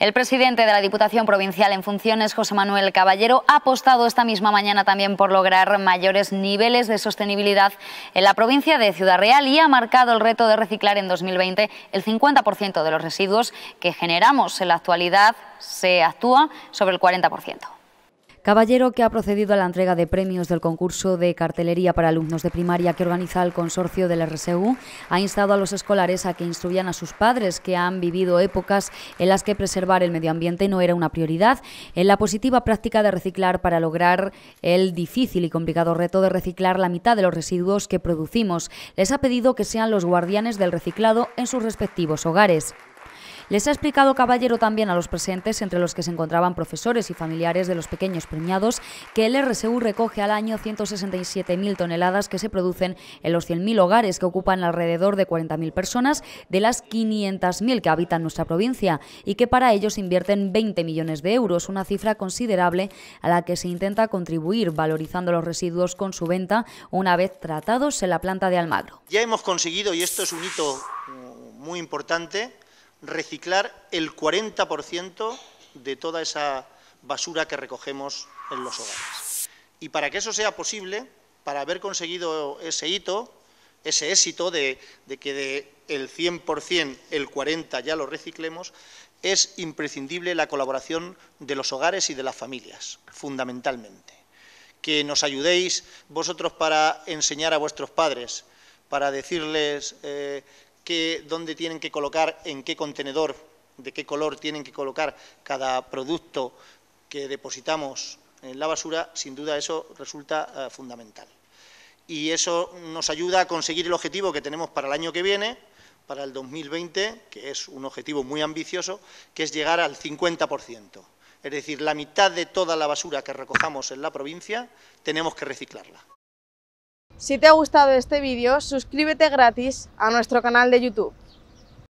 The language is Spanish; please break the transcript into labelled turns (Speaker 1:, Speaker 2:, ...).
Speaker 1: El presidente de la Diputación Provincial en funciones, José Manuel Caballero, ha apostado esta misma mañana también por lograr mayores niveles de sostenibilidad en la provincia de Ciudad Real y ha marcado el reto de reciclar en 2020 el 50% de los residuos que generamos. En la actualidad se actúa sobre el 40%. Caballero, que ha procedido a la entrega de premios del concurso de cartelería para alumnos de primaria que organiza el consorcio del RSU, ha instado a los escolares a que instruyan a sus padres que han vivido épocas en las que preservar el medio ambiente no era una prioridad, en la positiva práctica de reciclar para lograr el difícil y complicado reto de reciclar la mitad de los residuos que producimos. Les ha pedido que sean los guardianes del reciclado en sus respectivos hogares. Les ha explicado Caballero también a los presentes, entre los que se encontraban profesores y familiares de los pequeños premiados, que el RSU recoge al año 167.000 toneladas que se producen en los 100.000 hogares que ocupan alrededor de 40.000 personas de las 500.000 que habitan nuestra provincia y que para ellos invierten 20 millones de euros, una cifra considerable a la que se intenta contribuir valorizando los residuos con su venta una vez tratados en la planta de Almagro.
Speaker 2: Ya hemos conseguido, y esto es un hito mm, muy importante, reciclar el 40% de toda esa basura que recogemos en los hogares. Y para que eso sea posible, para haber conseguido ese hito, ese éxito de, que de el 100%, el 40% ya lo reciclemos, es imprescindible la colaboración de los hogares y de las familias, fundamentalmente. Que nos ayudéis vosotros para enseñar a vuestros padres, para decirles eh, dónde tienen que colocar, en qué contenedor, de qué color tienen que colocar cada producto que depositamos en la basura, sin duda eso resulta eh, fundamental. Y eso nos ayuda a conseguir el objetivo que tenemos para el año que viene, para el 2020, que es un objetivo muy ambicioso, que es llegar al 50%. Es decir, la mitad de toda la basura que recojamos en la provincia tenemos que reciclarla. Si te ha gustado este vídeo, suscríbete gratis a nuestro canal de YouTube.